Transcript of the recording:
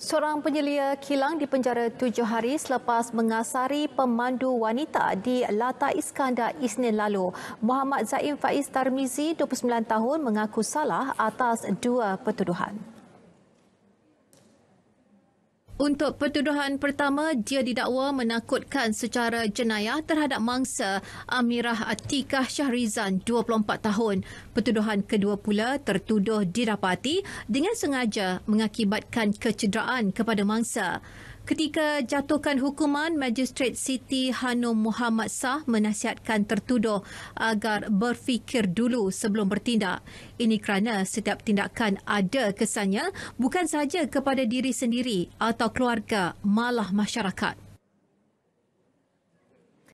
Seorang penyelia kilang di penjara tujuh hari selepas mengasari pemandu wanita di Lata Iskandar Isnin lalu. Muhammad Zain Faiz Tarmizi, 29 tahun, mengaku salah atas dua pertuduhan. Untuk pertuduhan pertama, dia didakwa menakutkan secara jenayah terhadap mangsa Amirah Atikah Syahrizan, 24 tahun. Pertuduhan kedua pula tertuduh didapati dengan sengaja mengakibatkan kecederaan kepada mangsa. Ketika jatuhkan hukuman, Magistrate Siti Hanum Muhammad Sah menasihatkan tertuduh agar berfikir dulu sebelum bertindak. Ini kerana setiap tindakan ada kesannya bukan sahaja kepada diri sendiri atau keluarga, malah masyarakat.